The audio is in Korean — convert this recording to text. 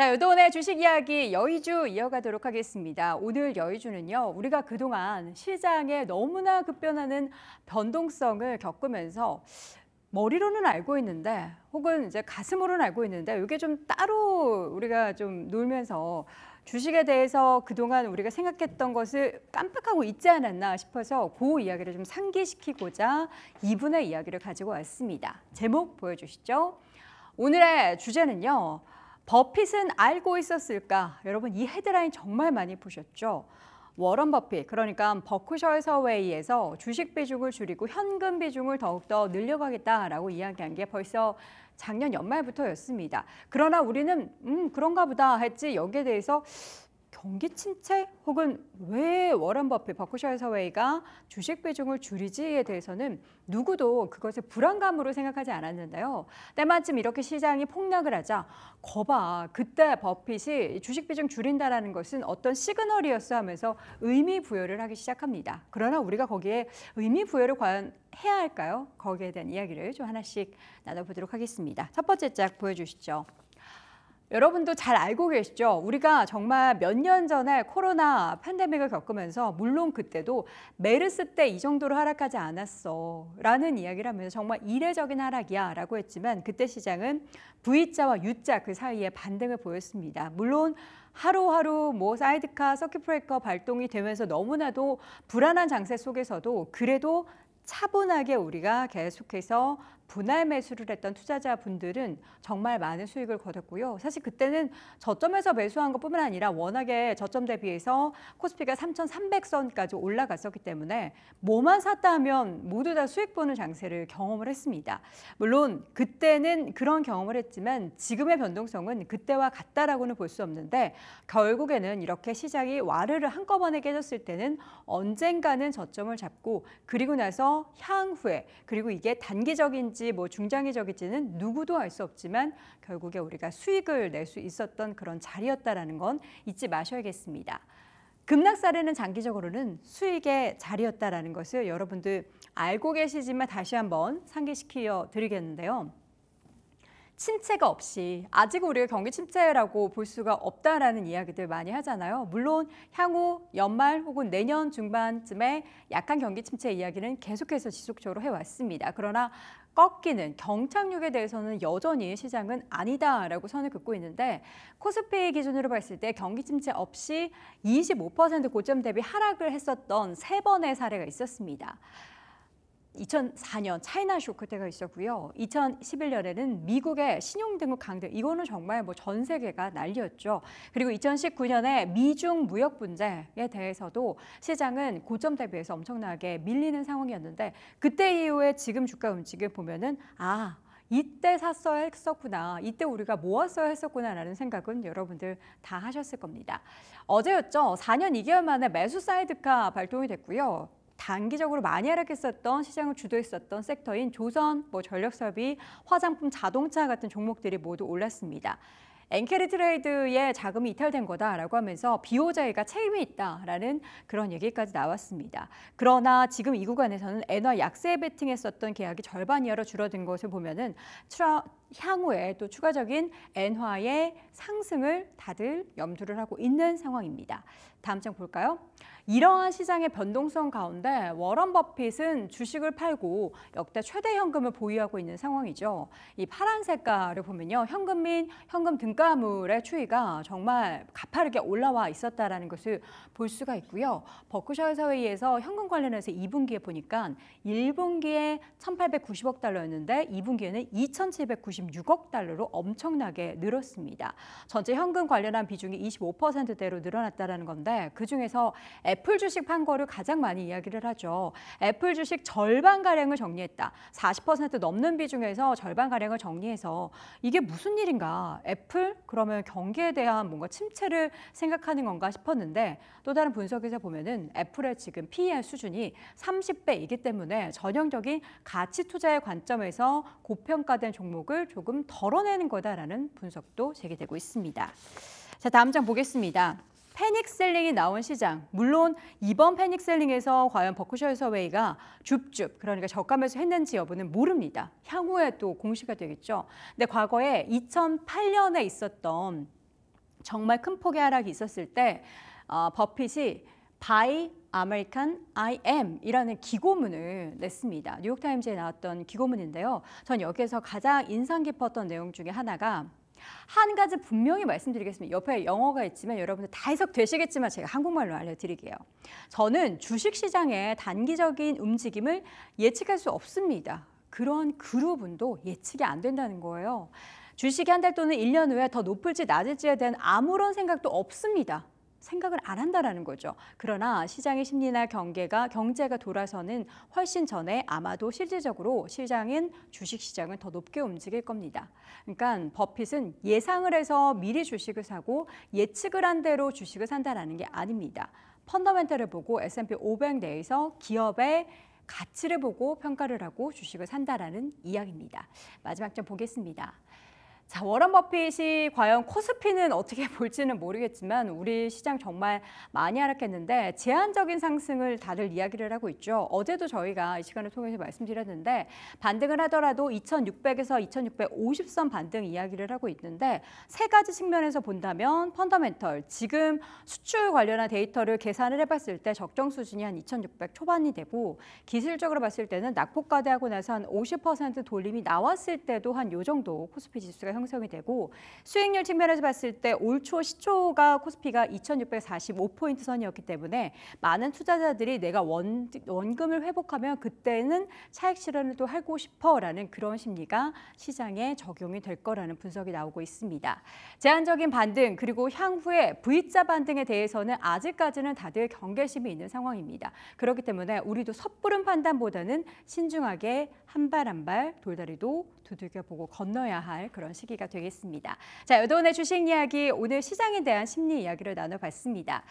자, 요도원의 주식 이야기 여의주 이어가도록 하겠습니다. 오늘 여의주는요, 우리가 그동안 시장에 너무나 급변하는 변동성을 겪으면서 머리로는 알고 있는데 혹은 이제 가슴으로는 알고 있는데 이게 좀 따로 우리가 좀 놀면서 주식에 대해서 그동안 우리가 생각했던 것을 깜빡하고 있지 않았나 싶어서 그 이야기를 좀 상기시키고자 이분의 이야기를 가지고 왔습니다. 제목 보여주시죠. 오늘의 주제는요. 버핏은 알고 있었을까? 여러분 이 헤드라인 정말 많이 보셨죠? 워런 버핏, 그러니까 버크셔 서웨이에서 주식 비중을 줄이고 현금 비중을 더욱더 늘려가겠다라고 이야기한 게 벌써 작년 연말부터였습니다. 그러나 우리는 음 그런가 보다 했지 여기에 대해서 경기 침체 혹은 왜 워런 버핏, 버크셔 서웨이가 주식 비중을 줄이지에 대해서는 누구도 그것을 불안감으로 생각하지 않았는데요. 때마침 이렇게 시장이 폭락을 하자 거봐 그때 버핏이 주식 비중 줄인다라는 것은 어떤 시그널이었어 하면서 의미 부여를 하기 시작합니다. 그러나 우리가 거기에 의미 부여를 과연 해야 할까요? 거기에 대한 이야기를 좀 하나씩 나눠보도록 하겠습니다. 첫 번째 짝 보여주시죠. 여러분도 잘 알고 계시죠? 우리가 정말 몇 년 전에 코로나 팬데믹을 겪으면서 물론 그때도 메르스 때 이 정도로 하락하지 않았어 라는 이야기를 하면서 정말 이례적인 하락이야 라고 했지만 그때 시장은 V자와 U자 그 사이에 반등을 보였습니다. 물론 하루하루 뭐 사이드카, 서킷 브레이커 발동이 되면서 너무나도 불안한 장세 속에서도 그래도 차분하게 우리가 계속해서 분할 매수를 했던 투자자분들은 정말 많은 수익을 거뒀고요. 사실 그때는 저점에서 매수한 것뿐만 아니라 워낙에 저점 대비해서 코스피가 3,300선까지 올라갔었기 때문에 뭐만 샀다 하면 모두 다 수익 보는 장세를 경험을 했습니다. 물론 그때는 그런 경험을 했지만 지금의 변동성은 그때와 같다라고는 볼 수 없는데 결국에는 이렇게 시장이 와르르 한꺼번에 깨졌을 때는 언젠가는 저점을 잡고 그리고 나서 향후에 그리고 이게 단기적인 적이지 뭐 중장기적이지는 누구도 알 수 없지만 결국에 우리가 수익을 낼 수 있었던 그런 자리였다라는 건 잊지 마셔야겠습니다. 급락 사례는 장기적으로는 수익의 자리였다라는 것을 여러분들 알고 계시지만 다시 한번 상기시켜 드리겠는데요. 침체가 없이 아직 우리가 경기 침체라고 볼 수가 없다라는 이야기들 많이 하잖아요. 물론 향후 연말 혹은 내년 중반쯤에 약한 경기 침체 이야기는 계속해서 지속적으로 해왔습니다. 그러나 꺾이는 경착륙에 대해서는 여전히 시장은 아니다라고 선을 긋고 있는데 코스피 기준으로 봤을 때 경기 침체 없이 25% 고점 대비 하락을 했었던 세 번의 사례가 있었습니다. 2004년 차이나 쇼크 때가 있었고요. 2011년에는 미국의 신용등급 강등 이거는 정말 뭐 전 세계가 난리였죠. 그리고 2019년에 미중 무역 분쟁에 대해서도 시장은 고점 대비해서 엄청나게 밀리는 상황이었는데 그때 이후에 지금 주가 움직임 보면은 아 이때 샀어야 했었구나. 이때 우리가 모았어야 했었구나라는 생각은 여러분들 다 하셨을 겁니다. 어제였죠. 4년 2개월 만에 매수 사이드카 발동이 됐고요. 단기적으로 많이 하락했었던 시장을 주도했었던 섹터인 조선, 뭐 전력설비, 화장품, 자동차 같은 종목들이 모두 올랐습니다. 엔케리 트레이드의 자금이 이탈된 거다라고 하면서 비호자에가 책임이 있다라는 그런 얘기까지 나왔습니다. 그러나 지금 이 구간에서는 엔화 약세 베팅했었던 계약이 절반 이하로 줄어든 것을 보면은 향후에 또 추가적인 엔화의 상승을 다들 염두를 하고 있는 상황입니다. 다음 장 볼까요? 이러한 시장의 변동성 가운데 워런 버핏은 주식을 팔고 역대 최대 현금을 보유하고 있는 상황이죠. 이 파란 색깔을 보면요. 현금 및 현금 등가물의 추이가 정말 가파르게 올라와 있었다는 것을 볼 수가 있고요. 버크셔 사회에서 현금 관련해서 2분기에 보니까 1분기에 1,890억 달러였는데 2분기에는 2,790 296억 달러로 엄청나게 늘었습니다. 전체 현금 관련한 비중이 25%대로 늘어났다는 건데 그중에서 애플 주식 판거를 가장 많이 이야기를 하죠. 애플 주식 절반가량을 정리했다. 40% 넘는 비중에서 절반가량을 정리해서 이게 무슨 일인가? 애플? 그러면 경기에 대한 뭔가 침체를 생각하는 건가 싶었는데 또 다른 분석에서 보면은 애플의 지금 PER 수준이 30배이기 때문에 전형적인 가치 투자의 관점에서 고평가된 종목을 조금 덜어내는 거다라는 분석도 제기되고 있습니다. 자, 다음 장 보겠습니다. 패닉셀링이 나온 시장. 물론 이번 패닉셀링에서 과연 버크셔 서웨이가 줍줍 그러니까 저가 매수 했는지 여부는 모릅니다. 향후에 또 공시가 되겠죠. 근데 과거에 2008년에 있었던 정말 큰 폭의 하락이 있었을 때 어, 버핏이 바이 아메리칸 I am 이라는 기고문을 냈습니다. 뉴욕타임즈에 나왔던 기고문인데요. 전 여기에서 가장 인상 깊었던 내용 중에 하나가 한 가지 분명히 말씀드리겠습니다. 옆에 영어가 있지만 여러분들 다 해석되시겠지만 제가 한국말로 알려드릴게요. 저는 주식시장의 단기적인 움직임을 예측할 수 없습니다. 그런 그룹운도 예측이 안 된다는 거예요. 주식이 한 달 또는 1년 후에 더 높을지 낮을지에 대한 아무런 생각도 없습니다. 생각을 안 한다라는 거죠. 그러나 시장의 심리나 경계가 경제가 돌아서는 훨씬 전에 아마도 실질적으로 시장은 주식 시장은 더 높게 움직일 겁니다. 그러니까 버핏은 예상을 해서 미리 주식을 사고 예측을 한 대로 주식을 산다라는 게 아닙니다. 펀더멘털을 보고 S&P 500 내에서 기업의 가치를 보고 평가를 하고 주식을 산다라는 이야기입니다. 마지막 좀 보겠습니다. 자, 워런 버핏이 과연 코스피는 어떻게 볼지는 모르겠지만 우리 시장 정말 많이 하락했는데 제한적인 상승을 다들 이야기를 하고 있죠. 어제도 저희가 이 시간을 통해서 말씀드렸는데 반등을 하더라도 2600에서 2650선 반등 이야기를 하고 있는데 세 가지 측면에서 본다면 펀더멘털, 지금 수출 관련한 데이터를 계산을 해봤을 때 적정 수준이 한 2600 초반이 되고 기술적으로 봤을 때는 낙폭과대하고 나서 한 50% 돌림이 나왔을 때도 한 이 정도 코스피 지수가 형성이 되고 수익률 측면에서 봤을 때 올초 시초가 코스피가 2645포인트 선이었기 때문에 많은 투자자들이 내가 원, 원금을 회복하면 그때는 차익 실현을 또 하고 싶어라는 그런 심리가 시장에 적용이 될 거라는 분석이 나오고 있습니다. 제한적인 반등 그리고 향후에 V자 반등에 대해서는 아직까지는 다들 경계심이 있는 상황입니다. 그렇기 때문에 우리도 섣부른 판단보다는 신중하게 한 발 한 발 돌다리도 두들겨보고 건너야 할 그런 시기 시기가 되겠습니다. 자, 여돈의 주식 이야기 오늘 시장에 대한 심리 이야기를 나눠봤습니다.